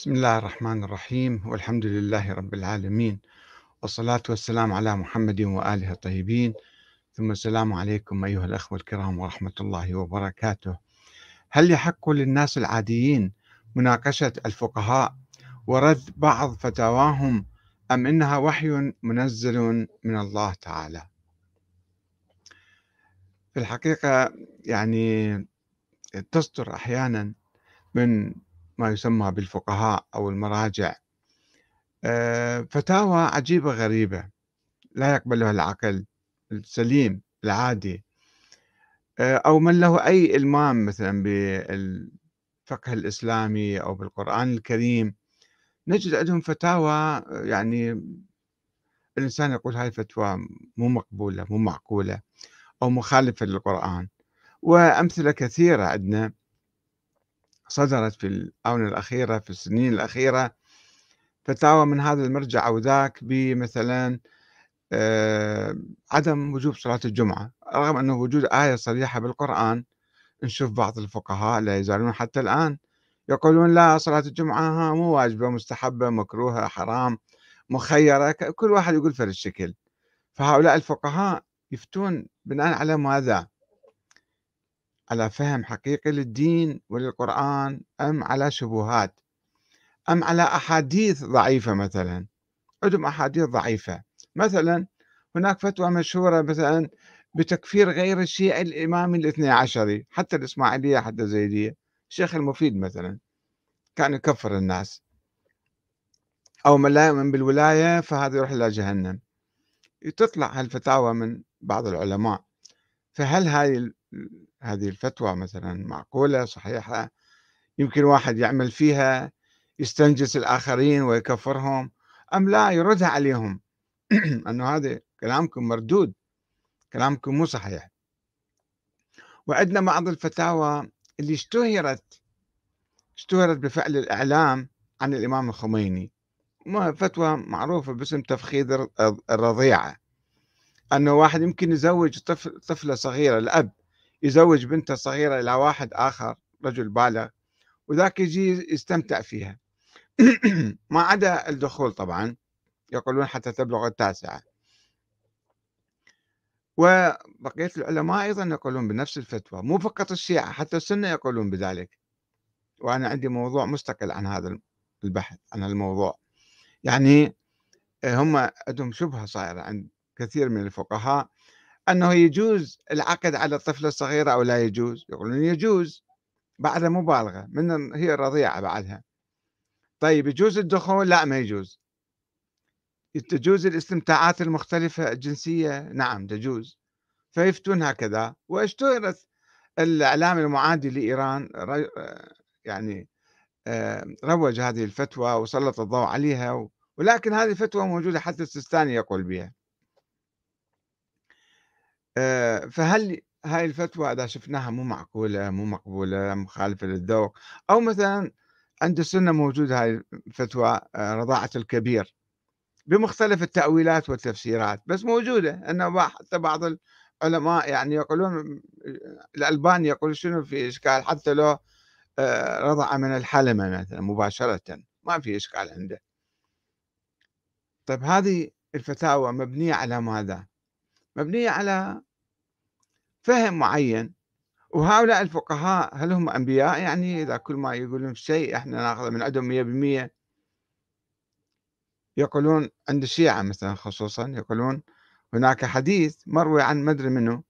بسم الله الرحمن الرحيم والحمد لله رب العالمين والصلاة والسلام على محمد وآله الطيبين ثم السلام عليكم أيها الأخوة الكرام ورحمة الله وبركاته هل يحق للناس العاديين مناقشة الفقهاء ورد بعض فتاواهم أم إنها وحي منزل من الله تعالى في الحقيقة يعني تصدر أحيانا من ما يسمى بالفقهاء أو المراجع آه، فتاوى عجيبة غريبة لا يقبلها العقل السليم العادي آه، أو من له أي إلمام مثلا بالفقه الإسلامي أو بالقرآن الكريم نجد عندهم فتاوى يعني الإنسان يقول هاي فتوى مو مقبولة مو معقولة أو مخالفة للقرآن وأمثلة كثيرة عندنا صدرت في الآونة الأخيرة في السنين الأخيرة فتاوى من هذا المرجع أو ذاك بمثلا آه، عدم وجوب صلاة الجمعة رغم أنه وجود آية صريحة بالقرآن نشوف بعض الفقهاء لا يزالون حتى الآن يقولون لا صلاة الجمعة ها مو واجبة مستحبة مكروهة حرام مخيرة كل واحد يقول في الشكل فهؤلاء الفقهاء يفتون بناء على ماذا؟ على فهم حقيقي للدين وللقرآن أم على شبهات أم على أحاديث ضعيفة مثلا عندهم أحاديث ضعيفة مثلا هناك فتوى مشهورة مثلا بتكفير غير الشيعي الإمامي الاثني عشري حتى الإسماعيلية حتى الزيدية الشيخ المفيد مثلا كان يكفر الناس أو من لا يؤمن بالولاية فهذا يروح إلى جهنم تطلع هالفتاوى من بعض العلماء فهل هذه هذه الفتوى مثلا معقولة صحيحة يمكن واحد يعمل فيها يستنجس الآخرين ويكفرهم أم لا يردها عليهم أنه هذا كلامكم مردود كلامكم مو صحيح وعندنا بعض الفتاوى اللي اشتهرت اشتهرت بفعل الإعلام عن الإمام الخميني فتوى معروفة باسم تفخيذ الرضيعة أنه واحد يمكن يزوج طفل طفلة صغيرة الأب يزوج بنته صغيرة إلى واحد آخر رجل بالغ وذاك يجي يستمتع فيها ما عدا الدخول طبعا يقولون حتى تبلغ التاسعة وبقية العلماء أيضا يقولون بنفس الفتوى مو فقط الشيعة حتى السنة يقولون بذلك وأنا عندي موضوع مستقل عن هذا البحث عن الموضوع يعني هم عندهم شبهة صايرة عند كثير من الفقهاء أنه يجوز العقد على الطفلة الصغيرة أو لا يجوز يقولون يجوز بعدها مبالغة من هي الرضيعة بعدها طيب يجوز الدخول لا ما يجوز تجوز الاستمتاعات المختلفة الجنسية نعم تجوز فيفتون هكذا واشتهرت الإعلام المعادي لإيران يعني آه، روج هذه الفتوى وسلط الضوء عليها ولكن هذه الفتوى موجودة حتى السستاني يقول بها آه، فهل هاي الفتوى إذا شفناها مو معقولة، مو مقبولة، مخالفة للذوق، أو مثلًا عند السنة موجودة هاي الفتوى آه، رضاعة الكبير، بمختلف التأويلات والتفسيرات، بس موجودة أن حتى بعض العلماء يعني يقولون الألباني يقول شنو في إشكال حتى لو آه، رضع من الحلمة مثلًا مباشرةً، ما في إشكال عنده. طيب هذه الفتاوى مبنية على ماذا؟ مبنية على فهم معين وهؤلاء الفقهاء هل هم أنبياء يعني إذا كل ما يقولون شيء إحنا ناخذه من عندهم مية بالمية يقولون عند الشيعة مثلا خصوصا يقولون هناك حديث مروي عن مدري منه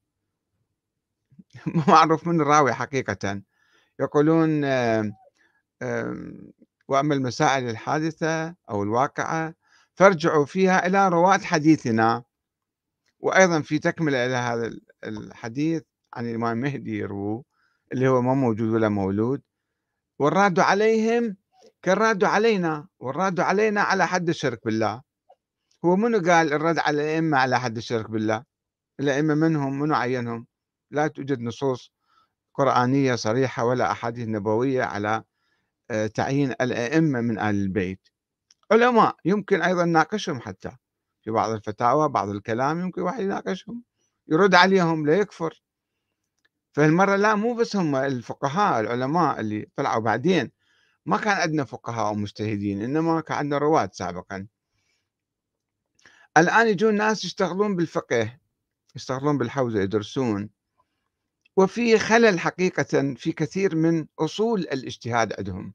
ما معروف من الراوي حقيقة يقولون وأما المسائل الحادثة أو الواقعة فارجعوا فيها إلى رواة حديثنا وايضا في تكمله الى هذا الحديث عن الامام مهدي يروه اللي هو ما موجود ولا مولود والراد عليهم كالراد علينا والراد علينا على حد الشرك بالله هو منو قال الرد على الائمه على حد الشرك بالله الائمه منهم منو عينهم لا توجد نصوص قرآنية صريحة ولا أحاديث نبوية على آه، تعيين الأئمة من آل البيت علماء يمكن أيضا ناقشهم حتى بعض الفتاوى بعض الكلام يمكن واحد يناقشهم يرد عليهم لا يكفر فالمرة لا مو بس هم الفقهاء العلماء اللي طلعوا بعدين ما كان عندنا فقهاء ومجتهدين إنما كان عندنا رواة سابقا الآن يجون ناس يشتغلون بالفقه يشتغلون بالحوزة يدرسون وفي خلل حقيقة في كثير من أصول الاجتهاد عندهم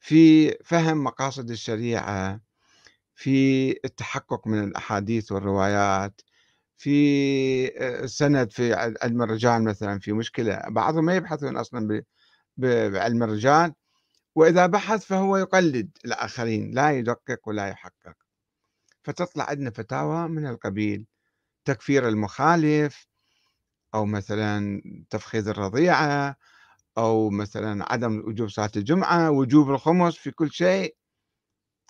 في فهم مقاصد الشريعة في التحقق من الأحاديث والروايات في سند في علم الرجال مثلا في مشكلة بعضهم ما يبحثون أصلا بعلم الرجال وإذا بحث فهو يقلد الآخرين لا يدقق ولا يحقق فتطلع عندنا فتاوى من القبيل تكفير المخالف أو مثلا تفخيذ الرضيعة أو مثلا عدم وجوب صلاة الجمعة وجوب الخمس في كل شيء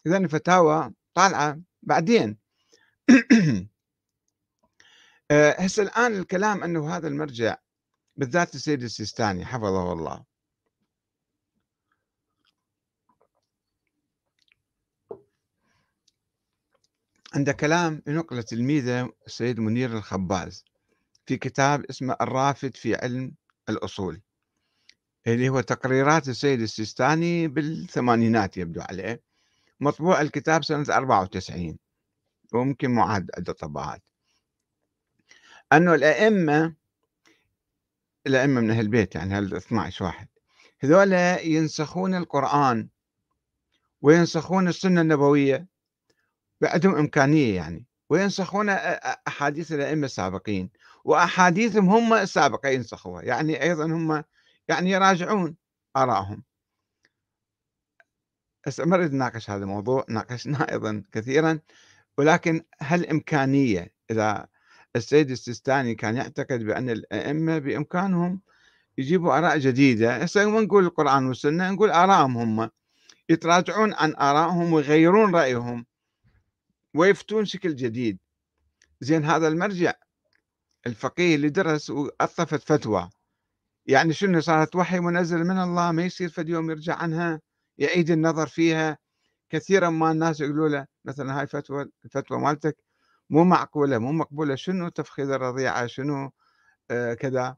إذا فتاوى طالعه بعدين آه، هسه الان الكلام انه هذا المرجع بالذات السيد السيستاني حفظه الله عند كلام ينقله تلميذه السيد منير الخباز في كتاب اسمه الرافد في علم الأصول اللي هو تقريرات السيد السيستاني بالثمانينات يبدو عليه مطبوع الكتاب سنة 94 وممكن عدة طبعات أنه الأئمة الأئمة من أهل البيت يعني هل 12 واحد هذول ينسخون القرآن وينسخون السنة النبوية بعدهم إمكانية يعني وينسخون أحاديث الأئمة السابقين وأحاديثهم هم السابقة ينسخوها يعني أيضا هم يعني يراجعون آرائهم هسه ما اريد اناقش هذا الموضوع ناقشناه ايضا كثيرا ولكن هل امكانيه اذا السيد السيستاني كان يعتقد بان الائمه بامكانهم يجيبوا اراء جديده هسه ما نقول القران والسنه نقول ارائهم هم يتراجعون عن ارائهم ويغيرون رايهم ويفتون شكل جديد زين هذا المرجع الفقيه اللي درس واثفت فتوى يعني شنو صارت وحي منزل من الله ما يصير فد يوم يرجع عنها يعيد النظر فيها كثيرا ما الناس يقولوا له مثلا هاي فتوى الفتوى مالتك مو معقوله مو مقبوله شنو تفخيذ الرضيعه شنو آه كذا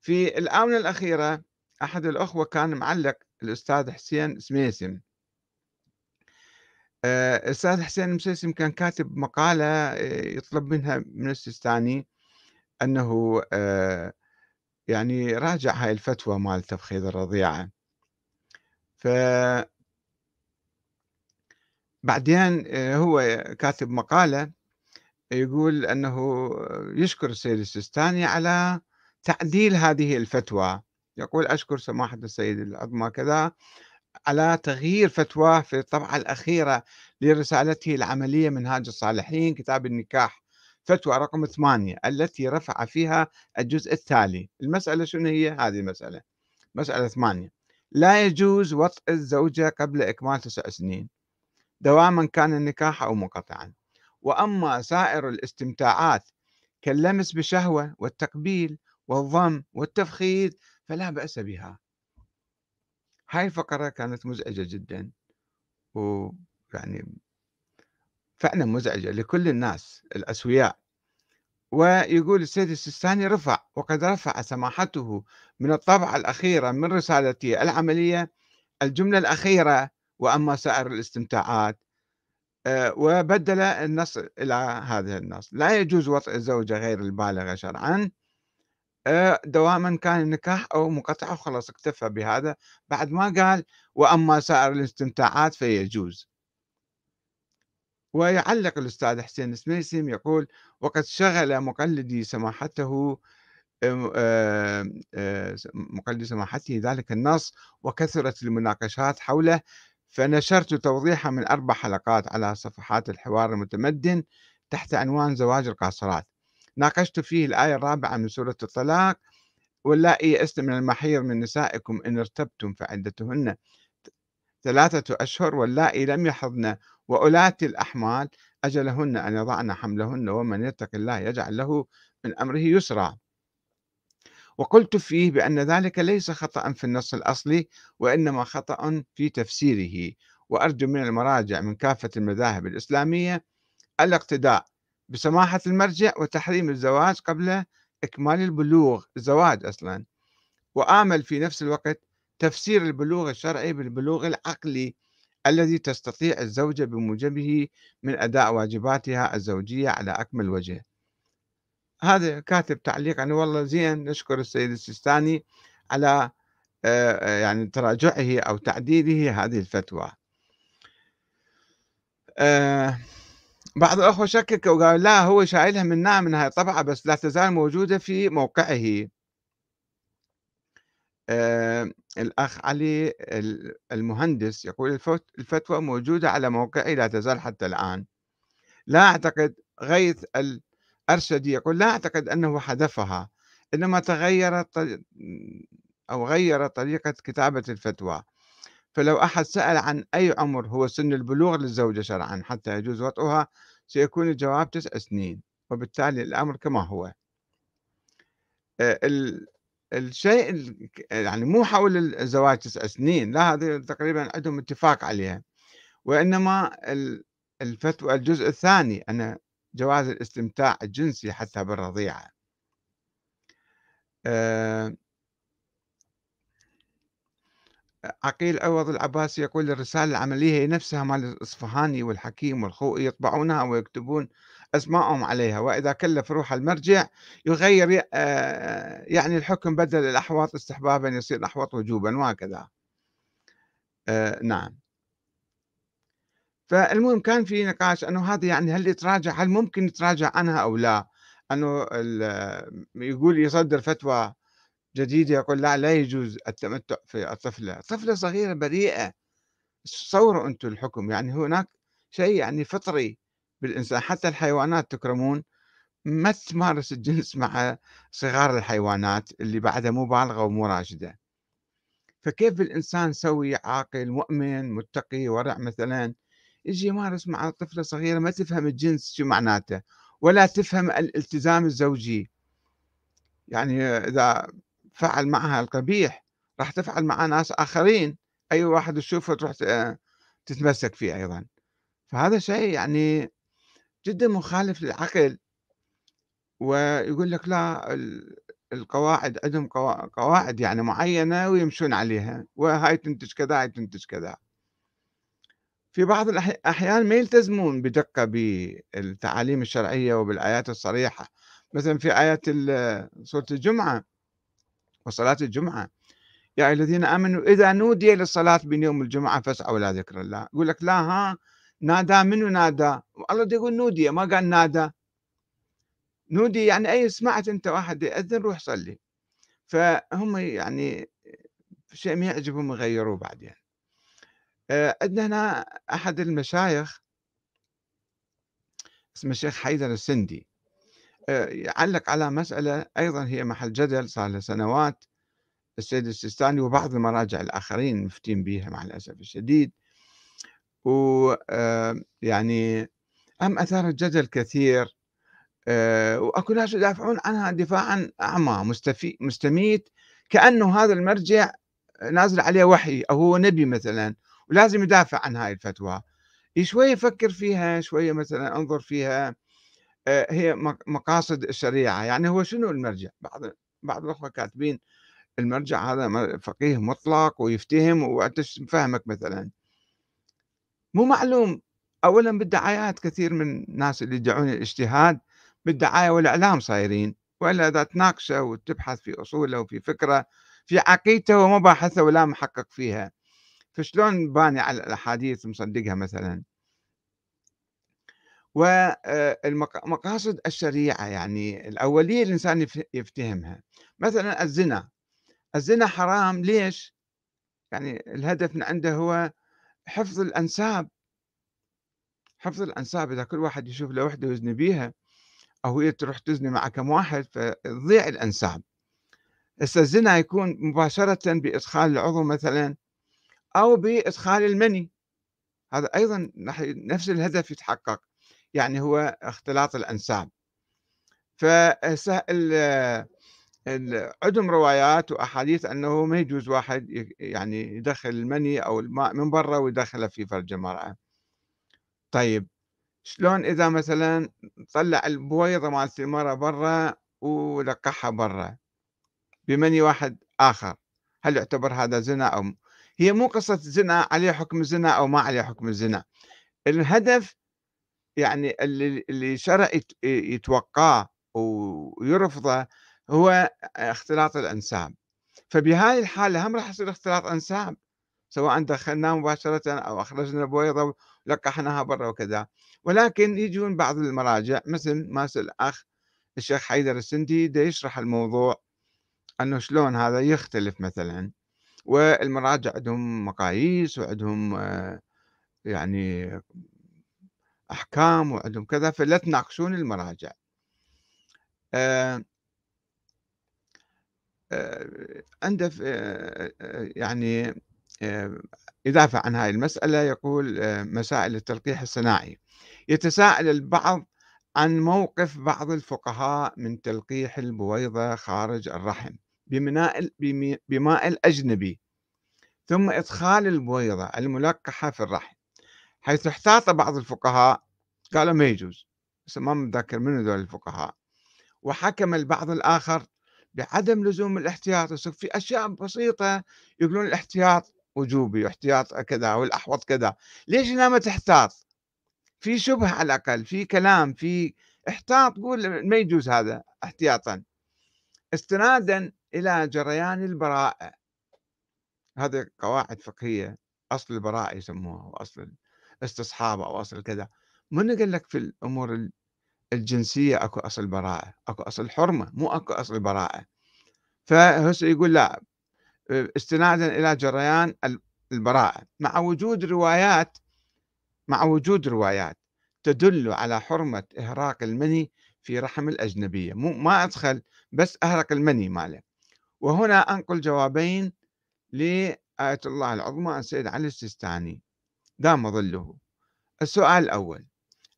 في الاونه الاخيره احد الاخوه كان معلق الاستاذ حسين سميسم آه، الاستاذ حسين سميسم كان كاتب مقاله آه، يطلب منها من السيستاني انه آه يعني راجع هاي الفتوى مال تفخيذ الرضيعه ف بعدين آه، هو كاتب مقالة يقول أنه يشكر السيد السيستاني على تعديل هذه الفتوى يقول أشكر سماحة السيد العظمى كذا على تغيير فتواه في الطبعة الأخيرة لرسالته العملية منهاج الصالحين كتاب النكاح فتوى رقم ثمانية التي رفع فيها الجزء التالي المسألة شنو هي هذه المسألة مسألة ثمانية لا يجوز وطء الزوجة قبل إكمال تسع سنين دواما كان النكاح أو منقطعا وأما سائر الاستمتاعات كاللمس بشهوة والتقبيل والضم والتفخيذ فلا بأس بها هاي الفقرة كانت مزعجة جدا ويعني فعلا مزعجة لكل الناس الأسوياء ويقول السيد السيستاني رفع وقد رفع سماحته من الطبعة الأخيرة من رسالتي العملية الجملة الأخيرة وأما سائر الاستمتاعات آه، وبدل النص إلى هذا النص لا يجوز وطء الزوجة غير البالغة شرعا آه، دواما كان النكاح أو مقطع وخلاص اكتفى بهذا بعد ما قال وأما سائر الاستمتاعات فيجوز ويعلق الأستاذ حسين السميسم يقول وقد شغل مقلدي سماحته آه، آه، آه، مقلدي سماحته ذلك النص وكثرت المناقشات حوله فنشرت توضيحا من أربع حلقات على صفحات الحوار المتمدن تحت عنوان زواج القاصرات ناقشت فيه الآية الرابعة من سورة الطلاق واللائي أسلم من المحيض من نسائكم إن ارتبتم فعدتهن ثلاثة أشهر واللائي لم يحضن وأولاة الأحمال أجلهن أن يضعن حملهن ومن يتق الله يجعل له من أمره يسرا وقلت فيه بأن ذلك ليس خطأ في النص الأصلي وإنما خطأ في تفسيره وأرجو من المراجع من كافة المذاهب الإسلامية الاقتداء بسماحة المرجع وتحريم الزواج قبل إكمال البلوغ الزواج أصلا وآمل في نفس الوقت تفسير البلوغ الشرعي بالبلوغ العقلي الذي تستطيع الزوجة بموجبه من أداء واجباتها الزوجية على أكمل وجه هذا كاتب تعليق أنا يعني والله زين نشكر السيد السيستاني على آه، آه، يعني تراجعه أو تعديله هذه الفتوى آه، بعض الأخوة شكك وقال لا هو شايلها من نعم من هاي الطبعة بس لا تزال موجودة في موقعه آه، الأخ علي المهندس يقول الفتوى موجودة على موقعي لا تزال حتى الآن لا أعتقد غيث الأرشدي يقول لا أعتقد أنه حذفها إنما تغيرت أو غير طريقة كتابة الفتوى فلو أحد سأل عن أي عمر هو سن البلوغ للزوجة شرعا حتى يجوز وطئها سيكون الجواب تسع سنين وبالتالي الأمر كما هو آه، الشيء يعني مو حول الزواج تسع سنين لا هذه تقريبا عندهم اتفاق عليها وإنما الفتوى الجزء الثاني أن جواز الاستمتاع الجنسي حتى بالرضيعة أه عقيل عوض العباسي يقول الرسالة العملية هي نفسها مال الإصفهاني والحكيم والخوئي يطبعونها ويكتبون أسماءهم عليها وإذا كلف روح المرجع يغير يعني الحكم بدل الأحواط استحبابا يصير الأحواط وجوبا وهكذا نعم فالمهم كان في نقاش أنه هذا يعني هل يتراجع هل ممكن يتراجع عنها أو لا أنه يقول يصدر فتوى جديدة يقول لا لا يجوز التمتع في الطفلة طفلة صغيرة بريئة تصوروا أنتم الحكم يعني هناك شيء يعني فطري بالإنسان حتى الحيوانات تكرمون ما تمارس الجنس مع صغار الحيوانات اللي بعدها مو بالغة ومو راشدة فكيف بالإنسان سوي عاقل مؤمن متقي ورع مثلا يجي يمارس مع طفلة صغيرة ما تفهم الجنس شو معناته ولا تفهم الالتزام الزوجي يعني إذا فعل معها القبيح راح تفعل مع ناس آخرين أي واحد تشوفه تروح تتمسك فيه أيضا فهذا شيء يعني جدا مخالف للعقل ويقول لك لا القواعد عندهم قواعد يعني معينة ويمشون عليها وهاي تنتج كذا هاي تنتج كذا في بعض الأحيان ما يلتزمون بدقة بالتعاليم الشرعية وبالآيات الصريحة مثلا في آيات سورة الجمعة وصلاة الجمعة يا أيها الذين آمنوا إذا نودي للصلاة من يوم الجمعة فاسعوا إلى ذكر الله يقول لك لا ها نادى منو نادى والله يقول نودي ما قال نادى نودي يعني أي سمعت أنت واحد يأذن روح صلي فهم يعني شيء ما يعجبهم يغيروه بعدين يعني. عندنا هنا أحد المشايخ اسمه الشيخ حيدر السندي آه، يعلق على مسألة أيضا هي محل جدل صار لها سنوات السيد السيستاني وبعض المراجع الآخرين مفتين بها مع الأسف الشديد ويعني آه، أم أثار الجدل كثير آه، وأكو ناس يدافعون عنها دفاعا أعمى مستفي مستميت كأنه هذا المرجع نازل عليه وحي أو هو نبي مثلا ولازم يدافع عن هاي الفتوى شوية يفكر فيها شوية مثلا انظر فيها آه، هي مقاصد الشريعة يعني هو شنو المرجع بعض بعض الأخوة كاتبين المرجع هذا فقيه مطلق ويفتهم وأنت فهمك مثلا مو معلوم اولا بالدعايات كثير من الناس اللي يدعون الاجتهاد بالدعايه والاعلام صايرين والا اذا تناقشه وتبحث في اصوله وفي فكره في عقيدته ومباحثه ولا محقق فيها فشلون باني على الاحاديث مصدقها مثلا والمقاصد آه، الشريعه يعني الاوليه الانسان يفتهمها مثلا الزنا الزنا حرام ليش؟ يعني الهدف من عنده هو حفظ الأنساب حفظ الأنساب إذا كل واحد يشوف له وحدة يزني بيها أو هي تروح تزني مع كم واحد فتضيع الأنساب هسه الزنا يكون مباشرة بإدخال العضو مثلا أو بإدخال المني هذا أيضا نفس الهدف يتحقق يعني هو اختلاط الأنساب فهسه عندهم روايات واحاديث انه ما يجوز واحد يعني يدخل المني او الماء من برا ويدخله في فرج المراه. طيب شلون اذا مثلا طلع البويضه مالت المراه برا ولقحها برا بمني واحد اخر هل يعتبر هذا زنا او هي مو قصه زنا عليه حكم الزنا او ما عليه حكم الزنا. الهدف يعني اللي اللي شرع يتوقاه ويرفضه هو اختلاط الأنساب فبهذه الحالة هم راح يصير اختلاط أنساب سواء دخلناه مباشرة أو أخرجنا بويضة ولقحناها برا وكذا ولكن يجون بعض المراجع مثل ما الأخ الشيخ حيدر السندي دا يشرح الموضوع أنه شلون هذا يختلف مثلا والمراجع عندهم مقاييس وعندهم آه، يعني أحكام وعندهم كذا فلا تناقشون المراجع آه، عنده يعني يدافع عن هذه المسألة يقول مسائل التلقيح الصناعي يتساءل البعض عن موقف بعض الفقهاء من تلقيح البويضة خارج الرحم بماء بماء الأجنبي ثم إدخال البويضة الملقحة في الرحم حيث احتاط بعض الفقهاء قالوا ما يجوز بس ما متذكر من هذول الفقهاء وحكم البعض الآخر بعدم لزوم الاحتياط يصير في اشياء بسيطه يقولون الاحتياط وجوبي واحتياط كذا والاحوط كذا ليش هنا ما تحتاط في شبهه على الاقل في كلام في احتاط قول ما يجوز هذا احتياطا استنادا الى جريان البراءه هذه قواعد فقهيه اصل البراءه يسموها واصل الاستصحاب او اصل كذا من قال لك في الامور الجنسية أكو أصل براءة أكو أصل حرمة مو أكو أصل براءة فهسه يقول لا آه، استنادا إلى جريان البراءة مع وجود روايات مع وجود روايات تدل على حرمة إهراق المني في رحم الأجنبية مو ما أدخل بس أهرق المني ماله وهنا أنقل جوابين لآية الله العظمى عن سيد علي السيستاني دام ظله السؤال الأول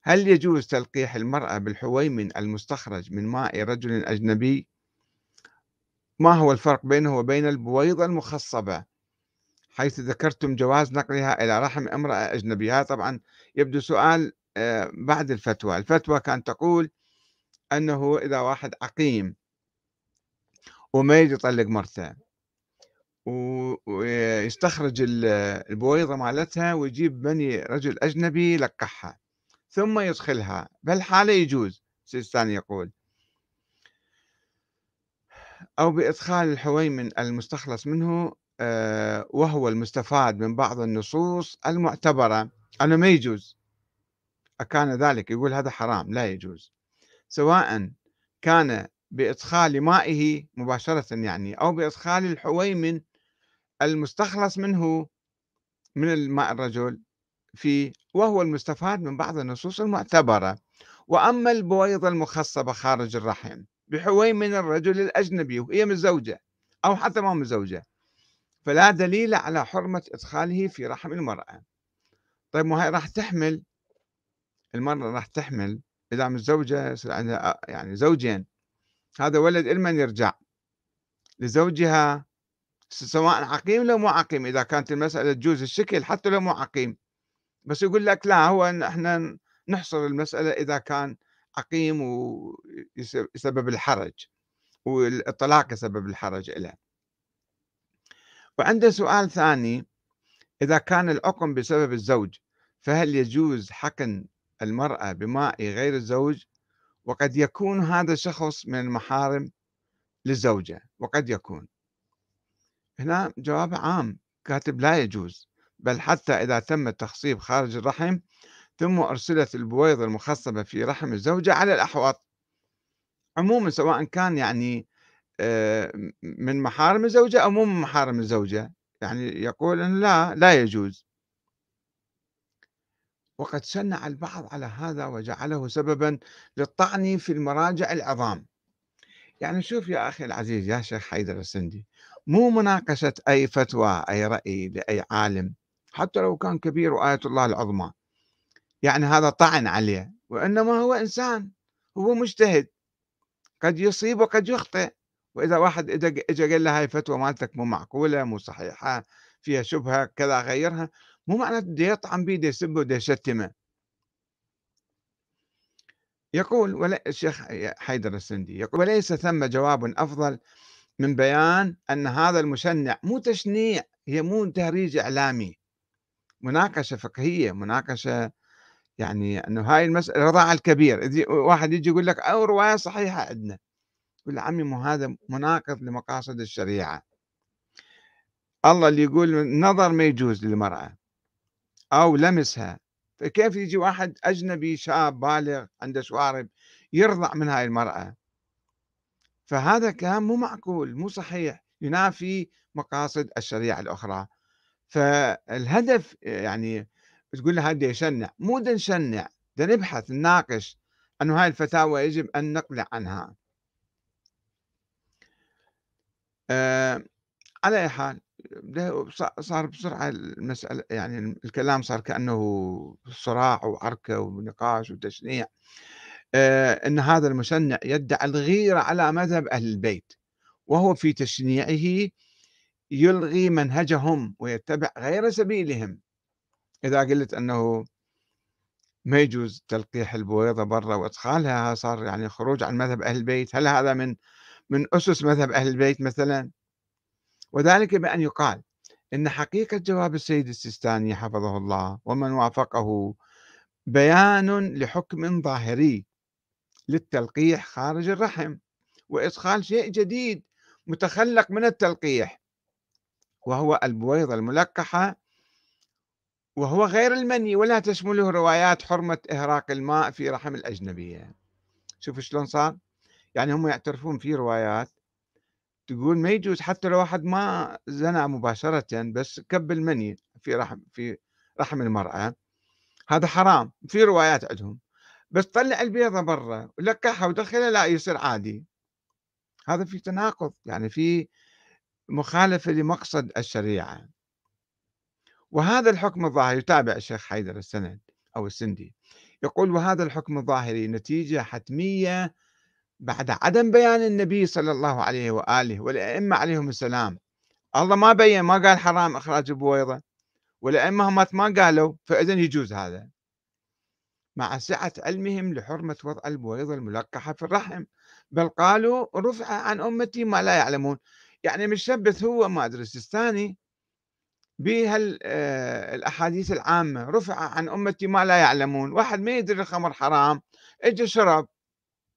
هل يجوز تلقيح المرأة بالحويمن المستخرج من ماء رجل أجنبي؟ ما هو الفرق بينه وبين البويضة المخصبة؟ حيث ذكرتم جواز نقلها إلى رحم امرأة أجنبية طبعا يبدو سؤال آه، بعد الفتوى الفتوى كانت تقول أنه إذا واحد عقيم وما يجي يطلق مرته ويستخرج البويضة مالتها ويجيب بني رجل أجنبي يلقحها ثم يدخلها فالحالة يجوز سيستاني يقول أو بإدخال الحويمن المستخلص منه آه، وهو المستفاد من بعض النصوص المعتبرة أنه ما يجوز أكان ذلك يقول هذا حرام لا يجوز سواء كان بإدخال مائه مباشرة يعني أو بإدخال الحويمن المستخلص منه من الماء الرجل فيه وهو المستفاد من بعض النصوص المعتبرة وأما البويضة المخصبة خارج الرحم بحوي من الرجل الأجنبي وهي متزوجة أو حتى ما متزوجة فلا دليل على حرمة إدخاله في رحم المرأة طيب ما هي راح تحمل المرأة راح تحمل إذا متزوجة يصير عندها آه، يعني زوجين هذا ولد إلمن يرجع لزوجها سواء عقيم لو مو عقيم إذا كانت المسألة تجوز الشكل حتى لو مو عقيم بس يقول لك لا هو احنا نحصر المساله اذا كان عقيم وسبب الحرج والطلاق سبب الحرج له وعنده سؤال ثاني إذا كان العقم بسبب الزوج فهل يجوز حقن المرأة بماء غير الزوج وقد يكون هذا الشخص من المحارم للزوجة وقد يكون هنا جواب عام كاتب لا يجوز بل حتى إذا تم التخصيب خارج الرحم ثم أرسلت البويضة المخصبة في رحم الزوجة على الأحواض عموما سواء كان يعني آه، من محارم الزوجة أو مو من محارم الزوجة يعني يقول أن لا لا يجوز وقد شنع البعض على هذا وجعله سببا للطعن في المراجع العظام يعني شوف يا أخي العزيز يا شيخ حيدر السندي مو مناقشة أي فتوى أي رأي لأي عالم حتى لو كان كبير وآية الله العظمى يعني هذا طعن عليه وإنما هو إنسان هو مجتهد قد يصيب وقد يخطئ وإذا واحد إجا قال له هاي فتوى مالتك مو معقولة مو صحيحة فيها شبهة كذا غيرها مو معناته بده يطعن بيه بده يسبه بده يشتمه يقول الشيخ حيدر السندي يقول وليس ثم جواب أفضل من بيان أن هذا المشنع مو تشنيع هي مو تهريج إعلامي مناقشه فقهيه مناقشه يعني انه هاي المساله رضاعه الكبير واحد يجي يقول لك او روايه صحيحه عندنا يقول عمي مو هذا مناقض لمقاصد الشريعه الله اللي يقول النظر ما يجوز للمراه او لمسها فكيف يجي واحد اجنبي شاب بالغ عنده شوارب يرضع من هاي المراه فهذا كلام مو معقول مو صحيح ينافي مقاصد الشريعه الاخرى فالهدف يعني تقول هذا يشنع مو ده نشنع ده نبحث نناقش أنه هاي الفتاوى يجب أن نقلع عنها أه على أي حال صار بسرعة المسألة يعني الكلام صار كأنه صراع وعركة ونقاش وتشنيع أه أن هذا المشنع يدعي الغيرة على مذهب أهل البيت وهو في تشنيعه يلغي منهجهم ويتبع غير سبيلهم إذا قلت أنه ما يجوز تلقيح البويضة برا وإدخالها صار يعني خروج عن مذهب أهل البيت هل هذا من من أسس مذهب أهل البيت مثلا وذلك بأن يقال إن حقيقة جواب السيد السيستاني حفظه الله ومن وافقه بيان لحكم ظاهري للتلقيح خارج الرحم وإدخال شيء جديد متخلق من التلقيح وهو البويضة الملقحة وهو غير المني ولا تشمله روايات حرمة إهراق الماء في رحم الأجنبية شوفوا شلون صار يعني هم يعترفون في روايات تقول ما يجوز حتى لو واحد ما زنى مباشرة بس كب المني في رحم في رحم المرأة هذا حرام في روايات عندهم بس طلع البيضة برا ولقحها ودخلها لا يصير عادي هذا في تناقض يعني في مخالفة لمقصد الشريعة وهذا الحكم الظاهري يتابع الشيخ حيدر السند أو السندي يقول وهذا الحكم الظاهري نتيجة حتمية بعد عدم بيان النبي صلى الله عليه وآله والأئمة عليهم السلام الله ما بين ما قال حرام إخراج البويضة والأئمة ما قالوا فإذا يجوز هذا مع سعة علمهم لحرمة وضع البويضة الملقحة في الرحم بل قالوا رفع عن أمتي ما لا يعلمون يعني متشبث هو ما أدري السيستاني بهالأحاديث آه، العامة رفع عن أمتي ما لا يعلمون واحد ما يدري الخمر حرام اجى شرب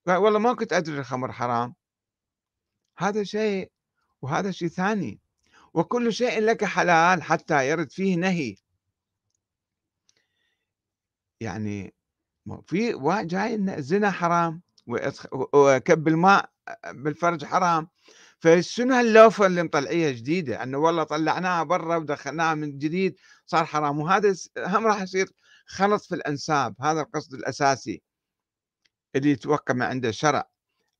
والله ما كنت أدري الخمر حرام هذا شيء وهذا شيء ثاني وكل شيء لك حلال حتى يرد فيه نهي يعني في جاي الزنا حرام وكب الماء بالفرج حرام فشنو هاللوفه اللي مطلعيها جديده انه والله طلعناها برا ودخلناها من جديد صار حرام وهذا هم راح يصير خلط في الانساب هذا القصد الاساسي اللي يتوقع ما عنده الشرع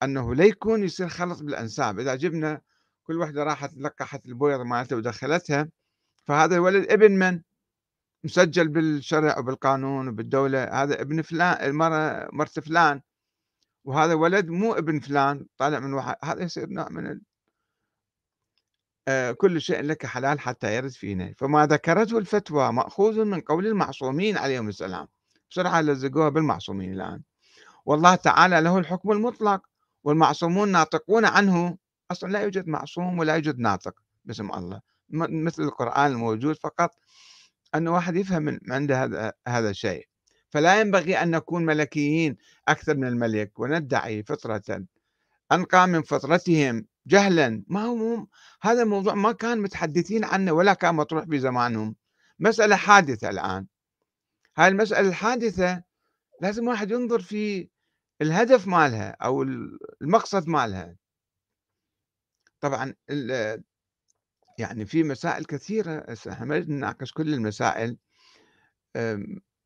انه لا يكون يصير خلط بالانساب اذا جبنا كل وحده راحت لقحت البويضه مالتها ودخلتها فهذا الولد ابن من؟ مسجل بالشرع وبالقانون وبالدوله هذا ابن فلان المره مرت فلان وهذا ولد مو ابن فلان طالع من واحد هذا يصير نوع من آه، كل شيء لك حلال حتى يرد فينا فما ذكرته الفتوى مأخوذ من قول المعصومين عليهم السلام بسرعة لزقوها بالمعصومين الآن والله تعالى له الحكم المطلق والمعصومون ناطقون عنه أصلا لا يوجد معصوم ولا يوجد ناطق باسم الله مثل القرآن الموجود فقط أن واحد يفهم من عند هذا هذا الشيء فلا ينبغي أن نكون ملكيين أكثر من الملك وندعي فطرة أنقى من فطرتهم جهلا ما هو هذا الموضوع ما كان متحدثين عنه ولا كان مطروح في زمانهم مسألة حادثة الآن هاي المسألة الحادثة لازم واحد ينظر في الهدف مالها أو المقصد مالها طبعا يعني في مسائل كثيرة ما نناقش كل المسائل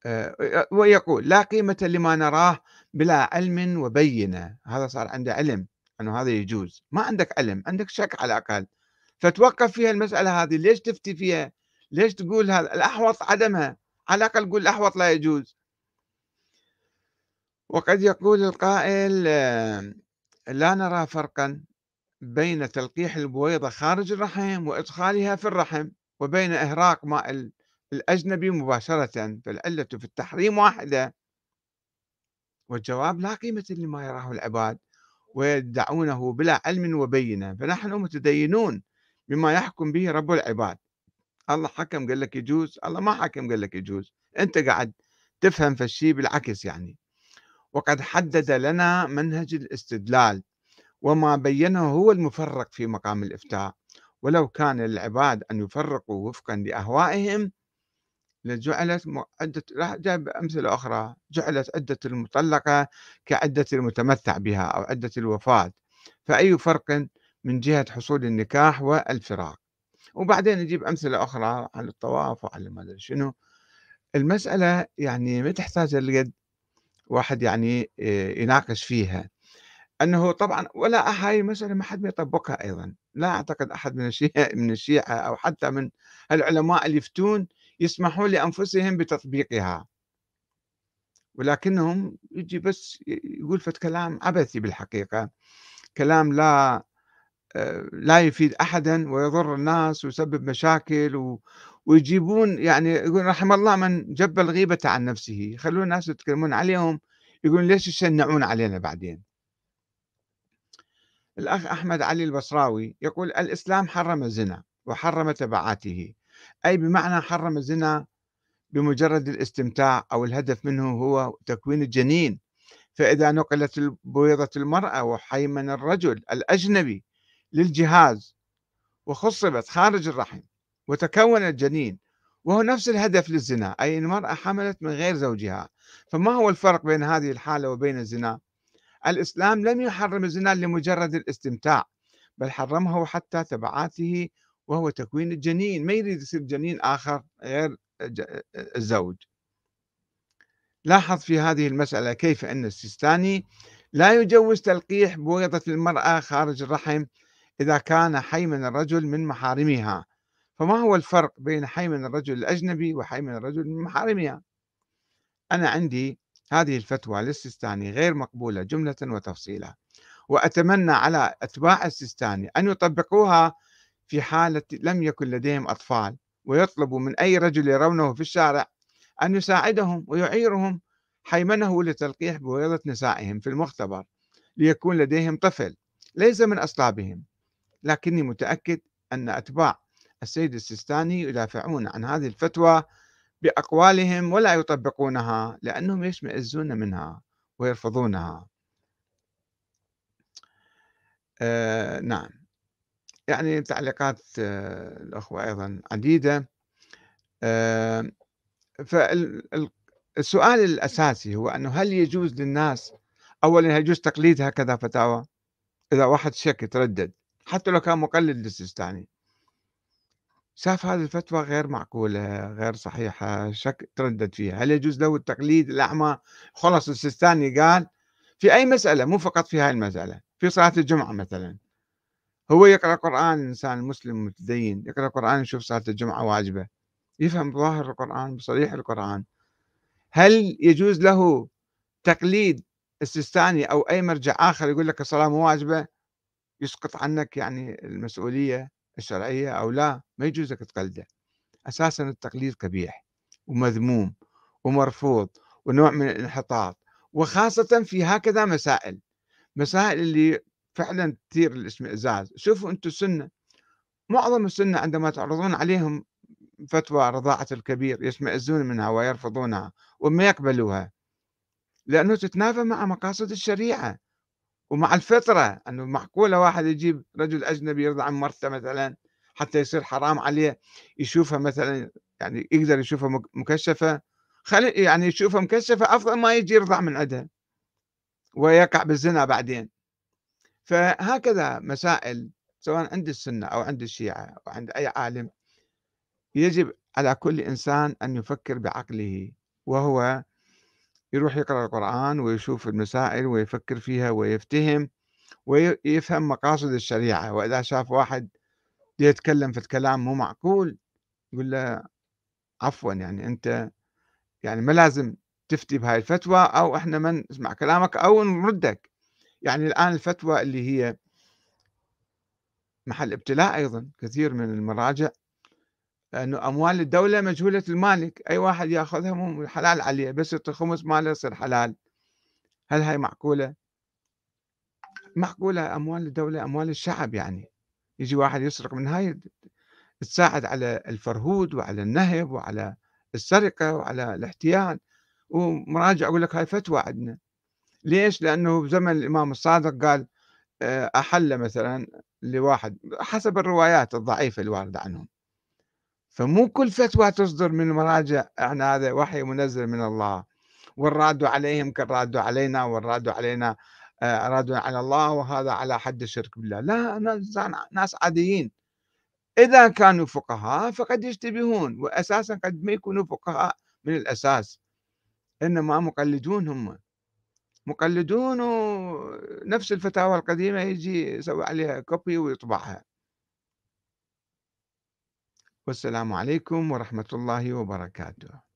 أه، ويقول لا قيمة لما نراه بلا علم وبينة هذا صار عنده علم انه هذا يجوز ما عندك علم عندك شك على الاقل فتوقف فيها المساله هذه ليش تفتي فيها ليش تقول هذا الاحوط عدمها على الاقل قول الاحوط لا يجوز وقد يقول القائل آه، لا نرى فرقا بين تلقيح البويضة خارج الرحم وإدخالها في الرحم وبين إهراق ماء الأجنبي مباشرة فالعلة في التحريم واحدة والجواب لا قيمة لما يراه العباد ويدعونه بلا علم وبينة فنحن متدينون بما يحكم به رب العباد الله حكم قال لك يجوز الله ما حكم قال لك يجوز أنت قاعد تفهم فالشي بالعكس يعني وقد حدد لنا منهج الاستدلال وما بينه هو المفرق في مقام الافتاء ولو كان للعباد أن يفرقوا وفقا لأهوائهم لجعلت عدة راح جاب أمثلة أخرى جعلت عدة المطلقة كعدة المتمتع بها أو عدة الوفاة فأي فرق من جهة حصول النكاح والفراق وبعدين نجيب أمثلة أخرى عن الطواف وعن ما أدري شنو المسألة يعني ما تحتاج اليد واحد يعني آه، يناقش فيها أنه طبعا ولا هاي المسألة ما حد بيطبقها أيضا لا أعتقد أحد من الشيعة من الشيعة أو حتى من العلماء اللي يفتون يسمحون لأنفسهم بتطبيقها ولكنهم يجي بس يقول فت كلام عبثي بالحقيقة كلام لا آه، لا يفيد أحدا ويضر الناس ويسبب مشاكل و ويجيبون يعني يقول رحم الله من جب الغيبة عن نفسه خلوا الناس يتكلمون عليهم يقولون ليش يشنعون علينا بعدين الأخ أحمد علي البصراوي يقول الإسلام حرم الزنا وحرم تبعاته أي بمعنى حرم الزنا بمجرد الاستمتاع أو الهدف منه هو تكوين الجنين فإذا نقلت بويضة المرأة وحيمن الرجل الأجنبي للجهاز وخصبت خارج الرحم وتكون الجنين وهو نفس الهدف للزنا أي المرأة حملت من غير زوجها فما هو الفرق بين هذه الحالة وبين الزنا الإسلام لم يحرم الزنا لمجرد الاستمتاع بل حرمه حتى تبعاته وهو تكوين الجنين ما يريد يصير جنين آخر غير الزوج لاحظ في هذه المسألة كيف أن السيستاني لا يجوز تلقيح بويضة المرأة خارج الرحم إذا كان حيمن الرجل من محارمها فما هو الفرق بين حيمن الرجل الأجنبي وحيمن الرجل من محارمها أنا عندي هذه الفتوى للسيستاني غير مقبولة جملة وتفصيلا وأتمنى على أتباع السيستاني أن يطبقوها في حالة لم يكن لديهم أطفال ويطلب من أي رجل يرونه في الشارع أن يساعدهم ويعيرهم حيمنه لتلقيح بويضة نسائهم في المختبر ليكون لديهم طفل ليس من أصلابهم لكني متأكد أن أتباع السيد السيستاني يدافعون عن هذه الفتوى بأقوالهم ولا يطبقونها لأنهم يشمئزون منها ويرفضونها آه نعم يعني تعليقات آه، الأخوة أيضا عديدة آه، فالسؤال الأساسي هو أنه هل يجوز للناس أولا هل يجوز تقليد هكذا فتاوى إذا واحد شك يتردد حتى لو كان مقلد للسيستاني شاف هذه الفتوى غير معقولة غير صحيحة شك تردد فيها هل يجوز له التقليد الأعمى خلص السيستاني قال في أي مسألة مو فقط في هاي المسألة في صلاة الجمعة مثلا هو يقرأ قرآن الإنسان مسلم متدين يقرأ قرآن يشوف صلاة الجمعة واجبة يفهم ظاهر القرآن بصريح القرآن هل يجوز له تقليد السيستاني أو أي مرجع آخر يقول لك الصلاة مو واجبة يسقط عنك يعني المسؤولية الشرعية أو لا ما يجوز لك تقلده أساسا التقليد قبيح ومذموم ومرفوض ونوع من الانحطاط وخاصة في هكذا مسائل مسائل اللي فعلا تثير الاشمئزاز شوفوا انتم السنه معظم السنه عندما تعرضون عليهم فتوى رضاعة الكبير يشمئزون منها ويرفضونها وما يقبلوها لأنه تتنافى مع مقاصد الشريعة ومع الفطرة أنه معقولة واحد يجيب رجل أجنبي يرضى عن مرته مثلا حتى يصير حرام عليه يشوفها مثلا يعني يقدر يشوفها مكشفة خلي يعني يشوفها مكشفة أفضل ما يجي يرضع من عندها ويقع بالزنا بعدين فهكذا مسائل سواء عند السنة أو عند الشيعة أو عند أي عالم يجب على كل إنسان أن يفكر بعقله وهو يروح يقرأ القرآن ويشوف المسائل ويفكر فيها ويفتهم ويفهم مقاصد الشريعة وإذا شاف واحد يتكلم في الكلام مو معقول يقول له عفوا يعني أنت يعني ما لازم تفتي بهاي الفتوى أو إحنا ما نسمع كلامك أو نردك يعني الآن الفتوى اللي هي محل ابتلاء أيضا كثير من المراجع أنه أموال الدولة مجهولة المالك أي واحد يأخذها مو حلال عليه بس الخمس ماله يصير حلال هل هاي معقولة؟ معقولة أموال الدولة أموال الشعب يعني يجي واحد يسرق من هاي تساعد على الفرهود وعلى النهب وعلى السرقة وعلى الاحتيال ومراجع يقول لك هاي فتوى عندنا ليش؟ لأنه بزمن الإمام الصادق قال آه، أحل مثلا لواحد حسب الروايات الضعيفة الواردة عنهم فمو كل فتوى تصدر من المراجع احنا هذا وحي منزل من الله والراد عليهم كالراد علينا والراد علينا آه، راد على الله وهذا على حد الشرك بالله لا ناس عاديين إذا كانوا فقهاء فقد يشتبهون وأساسا قد ما يكونوا فقهاء من الأساس إنما مقلدون هم مقلدون ونفس الفتاوى القديمة يجي يسوي عليها كوبي ويطبعها والسلام عليكم ورحمة الله وبركاته